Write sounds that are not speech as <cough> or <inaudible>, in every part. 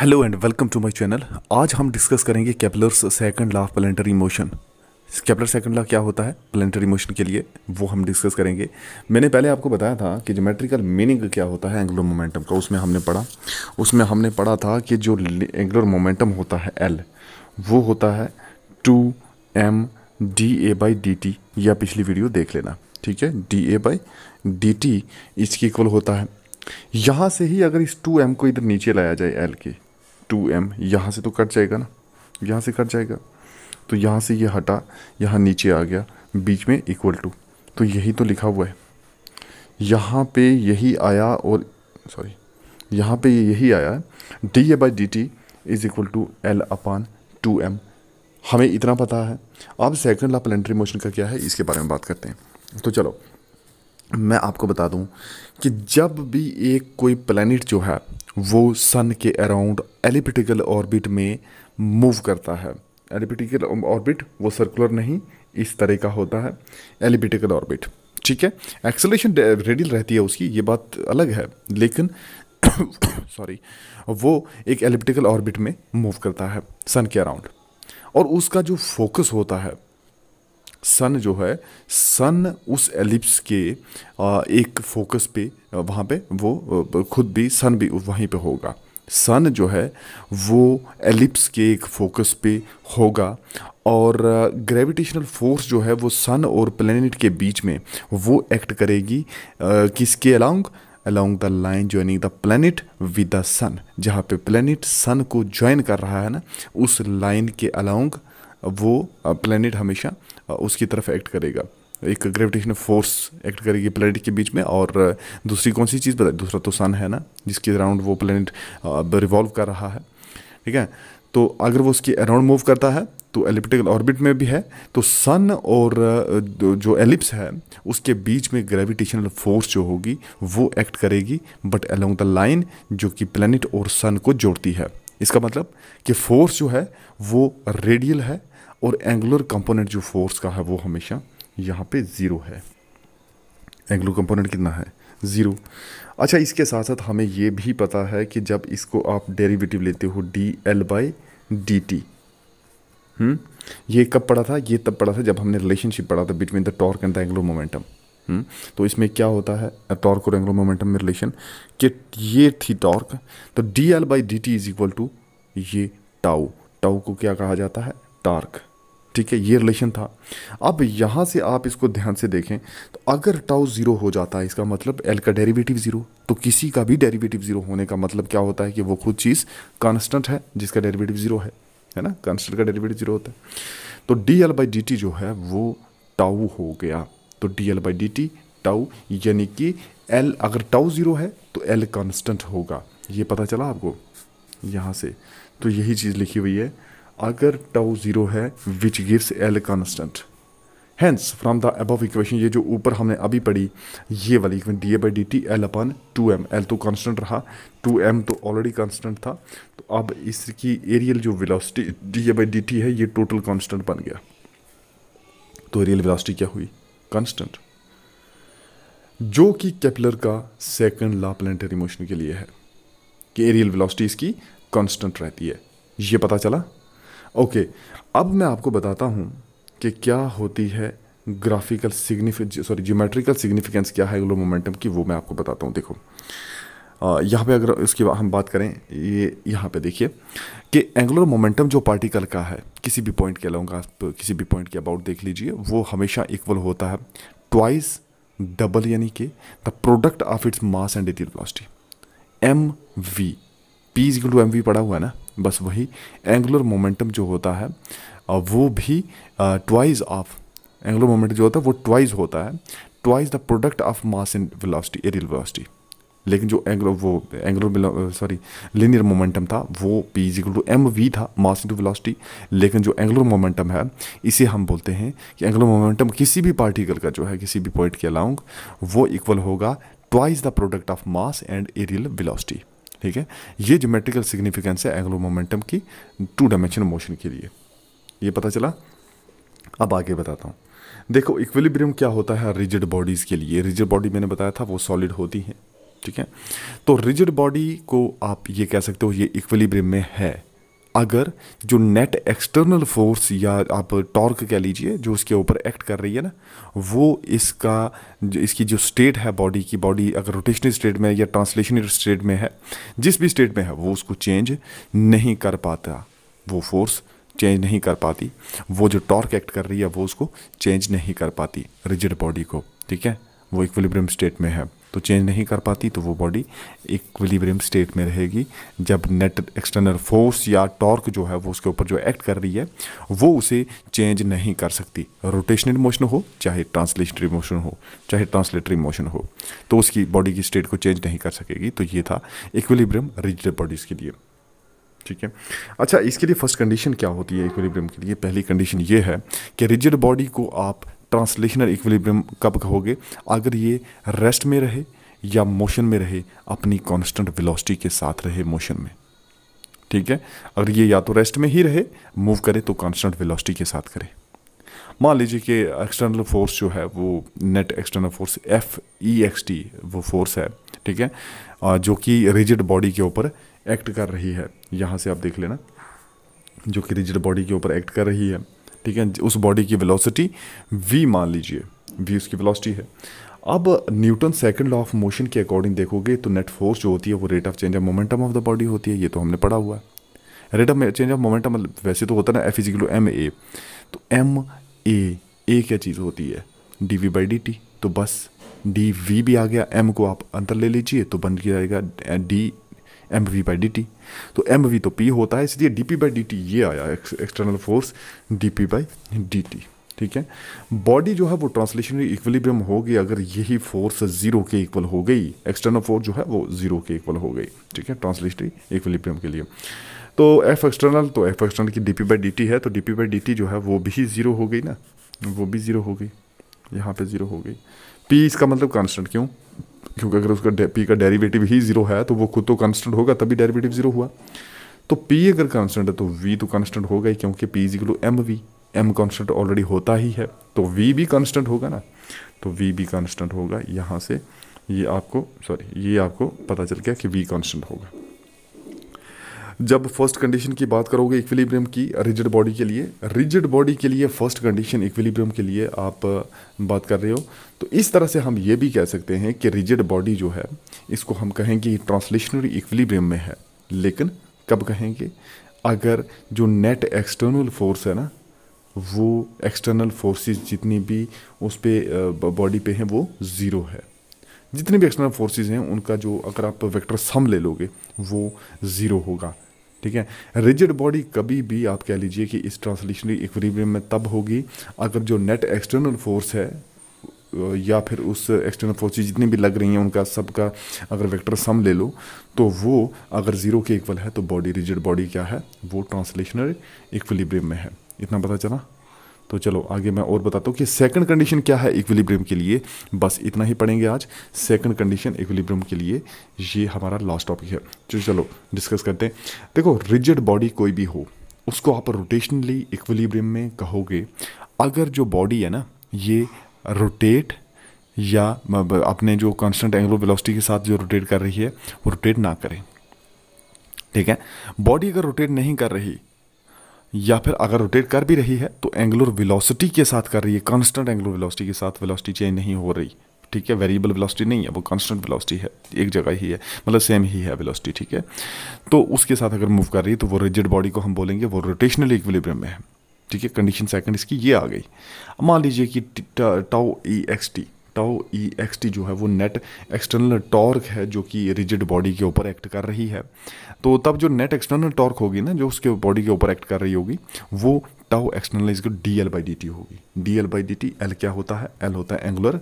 hello and welcome to my channel आज हम discuss करेंगे Kepler's second law of motion Kepler second law क्या होता है प्लानिटरी मोशन के लिए वो हम डिस्कस करेंगे मैंने पहले आपको बताया था कि जोमेट्रिकल मीनिंग क्या होता है एंगुलर मोमेंटम का उसमें हमने पढ़ा उसमें हमने पढ़ा था कि जो एंगुलर मोमेंटम होता है एल वो होता है two M D A by D T या पिछली वीडियो देख लेना ठीक है D A by D T इसके इक्वल होता है यहाँ से ही अगर इस टू एम को इधर नीचे लाया जाए एल के टू एम यहाँ से तो कट जाएगा ना यहाँ से कट जाएगा तो यहाँ से ये यह हटा यहाँ नीचे आ गया बीच में इक्वल टू तो यही तो लिखा हुआ है यहाँ पे यही आया और सॉरी यहाँ पे यही आया D A by D T is equal to L upon two M हमें इतना पता है अब सेकंड लॉ प्लेंट्री मोशन का क्या है इसके बारे में बात करते हैं तो चलो मैं आपको बता दूं कि जब भी एक कोई प्लानट जो है वो सन के अराउंड एलिप्टिकल ऑर्बिट में मूव करता है एलिप्टिकल ऑर्बिट वो सर्कुलर नहीं इस तरह का होता है एलिप्टिकल ऑर्बिट ठीक है एक्सेलेशन रेडियल रहती है उसकी ये बात अलग है लेकिन सॉरी <coughs> वो एक एलिप्टिकल ऑर्बिट में मूव करता है सन के अराउंड और उसका जो फोकस होता है सन जो है सन उस एलिप्स के एक फोकस पे वहाँ पे वो खुद भी सन भी वहीं पे होगा सन जो है वो एलिप्स के एक फोकस पे होगा और ग्रेविटेशनल फोर्स जो है वो सन और प्लेनेट के बीच में वो एक्ट करेगी किसके along along the line joining the planet with the sun जहाँ पे प्लानट सन को ज्वाइन कर रहा है ना उस लाइन के अलॉन्ग वो प्लानट हमेशा उसकी तरफ एक्ट करेगा एक ग्रेविटेशनल फोर्स एक्ट करेगी प्लेनेट के बीच में और दूसरी कौन सी चीज़ बताए दूसरा तो सन है ना जिसके अराउंड वो प्लेनेट रिवॉल्व कर रहा है ठीक है तो अगर वो उसके अराउंड मूव करता है तो एलिप्टिकल ऑर्बिट में भी है तो सन और जो एलिप्स है उसके बीच में ग्रेविटेशनल फोर्स जो होगी वो एक्ट करेगी बट अलोंग द लाइन जो कि प्लानट और सन को जोड़ती है इसका मतलब कि फोर्स जो है वो रेडियल है और एंगुलर कंपोनेंट जो फोर्स का है वो हमेशा यहाँ पे ज़ीरो है एंगुलर कंपोनेंट कितना है ज़ीरो अच्छा इसके साथ साथ हमें ये भी पता है कि जब इसको आप डेरिवेटिव लेते हो D L by D T ये कब पढ़ा था ये तब पढ़ा था जब हमने रिलेशनशिप पढ़ा था between the torque and the angular momentum तो इसमें क्या होता है टॉर्क और एंगुलर मोमेंटम में रिलेशन कि ये थी टॉर्क तो D L by D T is equal to ये टाउ टाउ को क्या कहा जाता है टार्क ठीक है ये रिलेशन था अब यहाँ से आप इसको ध्यान से देखें तो अगर टाउ ज़ीरो हो जाता है इसका मतलब एल का डेरिवेटिव ज़ीरो तो किसी का भी डेरिवेटिव ज़ीरो होने का मतलब क्या होता है कि वो खुद चीज़ कांस्टेंट है जिसका डेरिवेटिव ज़ीरो है है ना कांस्टेंट का डेरिवेटिव ज़ीरो होता है तो D L by D T जो है वो टाउ हो गया तो D L by D T tau यानी कि एल अगर टाउ ज़ीरो है तो एल कांस्टेंट होगा ये पता चला आपको यहाँ से तो यही चीज़ लिखी हुई है अगर टाउ ज़ीरो है which gives L constant hence from the above equation ये जो ऊपर हमने अभी पढ़ी ये वाली equation D A by D T L upon two M L तो कॉन्स्टेंट रहा टू एम तो ऑलरेडी कॉन्स्टेंट था तो अब इसकी एरियल जो velocity D A by D T है ये टोटल कॉन्स्टेंट बन गया तो एरियल विलासिटी क्या हुई कॉन्स्टेंट जो कि कैपिलर का सेकेंड ला प्लानिटरी मोशन के लिए है कि एरियल विलासिटी इसकी कॉन्स्टेंट रहती है ये पता चला ओके अब मैं आपको बताता हूँ कि क्या होती है graphical significance sorry geometrical significance क्या है ग्लो मोमेंटम की वो मैं आपको बताता हूँ देखो यहाँ पे अगर उसकी हम बात करें ये यहाँ पे देखिए कि एंगुलर मोमेंटम जो पार्टिकल का है किसी भी पॉइंट के अलाउंग आप किसी भी पॉइंट के अबाउट देख लीजिए वो हमेशा इक्वल होता है ट्वाइस डबल यानी कि the product of its mass and areal velocity M V P equal to M V पड़ा हुआ है ना बस वही एंगुलर मोमेंटम जो होता है वो भी ट्वाइज ऑफ एंगुलर मोमेंटम जो होता है वो ट्वाइज होता है twice the product of mass and velocity areal velocity लेकिन जो एंगुलर वो एंगुलर सॉरी लिनियर मोमेंटम था वो P is equal to M V था मास इंटू वेलोसिटी लेकिन जो एंगुलर मोमेंटम है इसे हम बोलते हैं कि एंगुलर मोमेंटम किसी भी पार्टिकल का जो है किसी भी पॉइंट के अलाउंग वो इक्वल होगा twice the product of mass and areal velocity ठीक है ये ज्योमेट्रिकल सिग्निफिकेंस है एंगुलर मोमेंटम की टू डायमेंशनल मोशन के लिए ये पता चला अब आगे बताता हूँ देखो इक्विलिब्रियम क्या होता है रिजिड बॉडीज़ के लिए रिजिड बॉडी मैंने बताया था वो सॉलिड होती है ठीक है तो रिजिड बॉडी को आप ये कह सकते हो ये इक्विलिब्रियम में है अगर जो नेट एक्सटर्नल फोर्स या आप टॉर्क कह लीजिए जो उसके ऊपर एक्ट कर रही है ना वो इसका इसकी जो स्टेट है बॉडी की बॉडी अगर रोटेशनल स्टेट में या ट्रांसलेशनल स्टेट में है जिस भी स्टेट में है वो उसको चेंज नहीं कर पाता वो फोर्स चेंज नहीं कर पाती वो जो टॉर्क एक्ट कर रही है वो उसको चेंज नहीं कर पाती रिजिड बॉडी को ठीक है वो इक्विलिब्रियम स्टेट में है तो चेंज नहीं कर पाती तो वो बॉडी इक्विलिब्रियम स्टेट में रहेगी जब नेट एक्सटर्नल फोर्स या टॉर्क जो है वो उसके ऊपर जो एक्ट कर रही है वो उसे चेंज नहीं कर सकती रोटेशनल मोशन हो चाहे ट्रांसलेशनरी मोशन हो चाहे ट्रांसलेटरी मोशन हो तो उसकी बॉडी की स्टेट को चेंज नहीं कर सकेगी तो ये था इक्विलिब्रियम रिजिड बॉडीज़ के लिए ठीक है अच्छा इसके लिए फर्स्ट कंडीशन क्या होती है इक्विलिब्रियम के लिए पहली कंडीशन ये है कि रिजिड बॉडी को आप ट्रांसलेशनल इक्विलिब्रियम कब कहोगे अगर ये रेस्ट में रहे या मोशन में रहे अपनी कांस्टेंट वेलोसिटी के साथ रहे मोशन में ठीक है अगर ये या तो रेस्ट में ही रहे मूव करे तो कांस्टेंट वेलोसिटी के साथ करे मान लीजिए कि एक्सटर्नल फोर्स जो है वो net external force F E X T वो फोर्स है ठीक है जो कि रिजिड बॉडी के ऊपर एक्ट कर रही है यहाँ से आप देख लेना जो कि रिजिड बॉडी के ऊपर एक्ट कर रही है ठीक है उस बॉडी की वेलोसिटी वी मान लीजिए वी उसकी वेलोसिटी है अब Newton second law of motion के अकॉर्डिंग देखोगे तो नेट फोर्स जो होती है वो rate of change of momentum of the body होती है ये तो हमने पढ़ा हुआ है rate of change of momentum मतलब वैसे तो होता है ना एफ इजिकल एम ए तो एम ए ए क्या चीज़ होती है D V by D T तो बस डी वी भी आ गया एम को आप अंतर ले लीजिए तो बन जाएगा D M V by D T तो एम वी तो पी होता है इसलिए D P by D T ये आया external force D P by D T ठीक है बॉडी जो है वो ट्रांसलेशनरी इक्विलिब्रियम होगी अगर यही फोर्स जीरो के इक्वल हो गई एक्सटर्नल फोर्स जो है वो जीरो के इक्वल हो गई ठीक है ट्रांसलेशनरी इक्विलिब्रियम के लिए तो एफ एक्सटर्नल तो एफ एक्सटर्नल की D P by D T है तो D P by D T जो है वो भी ज़ीरो हो गई ना वो भी ज़ीरो हो गई यहाँ पे ज़ीरो हो गई पी इसका मतलब कांस्टेंट क्यों क्योंकि अगर उसका पी का डेरिवेटिव ही जीरो है तो वो खुद तो कांस्टेंट होगा तभी डेरिवेटिव जीरो हुआ तो पी अगर कांस्टेंट है तो वी तो कांस्टेंट होगा ही क्योंकि P G equal M V M constant already होता ही है तो वी भी कांस्टेंट होगा ना तो वी भी कांस्टेंट होगा यहाँ से ये आपको सॉरी ये आपको पता चल गया कि वी कांस्टेंट होगा जब फर्स्ट कंडीशन की बात करोगे इक्विलिब्रियम की रिजिड बॉडी के लिए रिजिड बॉडी के लिए फर्स्ट कंडीशन इक्विलिब्रियम के लिए आप बात कर रहे हो तो इस तरह से हम ये भी कह सकते हैं कि रिजिड बॉडी जो है इसको हम कहेंगे ट्रांसलेशनरी इक्विलिब्रियम में है लेकिन कब कहेंगे अगर जो नेट एक्सटर्नल फोर्स है ना वो एक्सटर्नल फोर्सेस जितनी भी उस पर बॉडी पे हैं वो ज़ीरो है जितने भी एक्सटर्नल फोर्सेस हैं उनका जो अगर आप वेक्टर सम ले लोगे वो ज़ीरो होगा ठीक है रिजिड बॉडी कभी भी आप कह लीजिए कि इस ट्रांसलेशनरी इक्विलिब्रियम में तब होगी अगर जो नेट एक्सटर्नल फोर्स है या फिर उस एक्सटर्नल फोर्स जितनी भी लग रही हैं उनका सबका अगर वेक्टर सम ले लो तो वो अगर ज़ीरो के इक्वल है तो बॉडी रिजिड बॉडी क्या है वो ट्रांसलेशनरी इक्विलिब्रियम में है इतना पता चला तो चलो आगे मैं और बताता हूँ कि सेकंड कंडीशन क्या है इक्विलिब्रियम के लिए बस इतना ही पढ़ेंगे आज सेकंड कंडीशन इक्विलिब्रियम के लिए ये हमारा लास्ट टॉपिक है जो तो चलो डिस्कस करते हैं देखो रिजिड बॉडी कोई भी हो उसको आप रोटेशनली इक्विलिब्रियम में कहोगे अगर जो बॉडी है ना ये रोटेट या अपने जो कांस्टेंट एंगुलर वेलोसिटी के साथ जो रोटेट कर रही है वो रोटेट ना करें ठीक है बॉडी अगर रोटेट नहीं कर रही या फिर अगर रोटेट कर भी रही है तो एंगुलर वेलोसिटी के साथ कर रही है कांस्टेंट एंगुलर वेलोसिटी के साथ वेलोसिटी चेंज नहीं हो रही ठीक है वेरिएबल वेलोसिटी नहीं है वो कांस्टेंट वेलोसिटी है एक जगह ही है मतलब सेम ही है वेलोसिटी ठीक है तो उसके साथ अगर मूव कर रही है तो वो रिजिड बॉडी को हम बोलेंगे वो रोटेशनल इक्विलिब्रियम में है ठीक है कंडीशन सेकंड इसकी ये आ गई मान लीजिए कि tau E X T tau E X T जो है वो नेट एक्सटर्नल टॉर्क है जो कि रिजिड बॉडी के ऊपर एक्ट कर रही है तो तब जो नेट एक्सटर्नल टॉर्क होगी ना जो उसके बॉडी के ऊपर एक्ट कर रही होगी वो tau external is D L by D T होगी D L by D T L क्या होता है एल होता है एंगुलर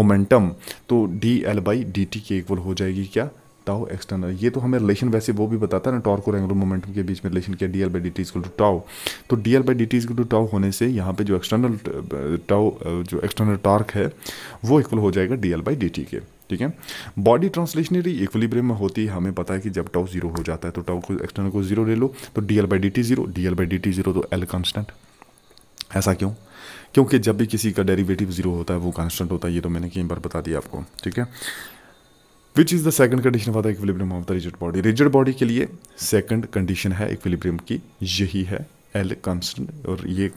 मोमेंटम तो D L by D T के इक्वल हो जाएगी क्या टाओ एक्सटर्नल ये तो हमें रिलेशन वैसे वो भी बताता है ना टॉर्क और एंगुलर मोमेंटम के बीच में रिलेशन क्या D L by D T to tau तो D L by D T equal to tau होने से यहाँ पे जो एक्सटर्नल टाओ जो एक्सटर्नल टार्क है वो इक्वल हो जाएगा D L by D T के ठीक है बॉडी ट्रांसलेशनरी इक्विलिब्रियम में होती है हमें पता है कि जब टाओ जीरो हो जाता है तो टाओ को एक्सटर्नल को जीरो ले लो तो D L by D T zero D L by D T zero तो एल कॉन्स्टेंट ऐसा क्यों क्योंकि जब भी किसी का डेरिवेटिव जीरो होता है वो कांस्टेंट होता है ये तो मैंने कई बार बता दिया आपको ठीक है which is the second condition of the equilibrium of the rigid body rigid body के लिए सेकंड कंडीशन है इक्विलिब्रियम की यही है एल कॉन्स्टेंट और ये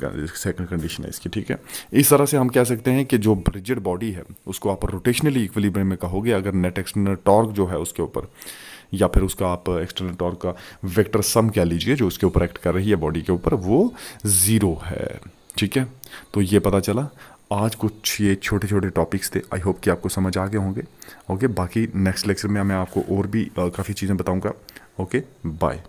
सेकंड कंडीशन है इसकी ठीक है इस तरह से हम कह सकते हैं कि जो रिजिड बॉडी है उसको आप रोटेशनली इक्विलिब्रियम में कहोगे अगर नेट एक्सटर्नल टॉर्क जो है उसके ऊपर या फिर उसका आप एक्सटर्नल टॉर्क का वेक्टर सम कह लीजिए जो उसके ऊपर एक्ट कर रही है बॉडी के ऊपर वो ज़ीरो है ठीक है तो ये पता चला आज कुछ ये छोटे छोटे टॉपिक्स थे आई होप कि आपको समझ आ गए होंगे ओके बाकी नेक्स्ट लेक्चर में मैं आपको और भी काफ़ी चीज़ें बताऊँगा ओके बाय